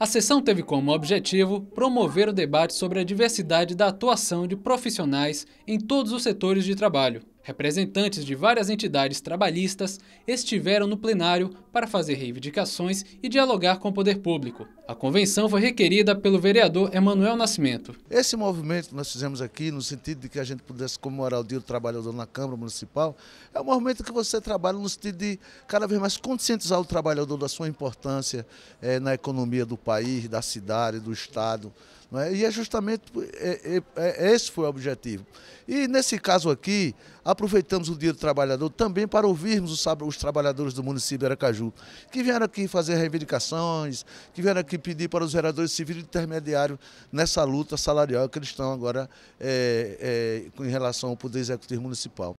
A sessão teve como objetivo promover o debate sobre a diversidade da atuação de profissionais em todos os setores de trabalho. Representantes de várias entidades trabalhistas estiveram no plenário para fazer reivindicações e dialogar com o poder público. A convenção foi requerida pelo vereador Emanuel Nascimento. Esse movimento que nós fizemos aqui, no sentido de que a gente pudesse comemorar o Dia do Trabalhador na Câmara Municipal, é um movimento que você trabalha no sentido de cada vez mais conscientizar o trabalhador da sua importância é, na economia do país, da cidade, do Estado. É? E é justamente é, é, esse foi o objetivo. E nesse caso aqui, aproveitamos o Dia do Trabalhador também para ouvirmos os, os trabalhadores do município de Aracaju, que vieram aqui fazer reivindicações, que vieram aqui pedir para os vereadores civis intermediários nessa luta salarial que eles estão agora é, é, em relação ao Poder Executivo Municipal.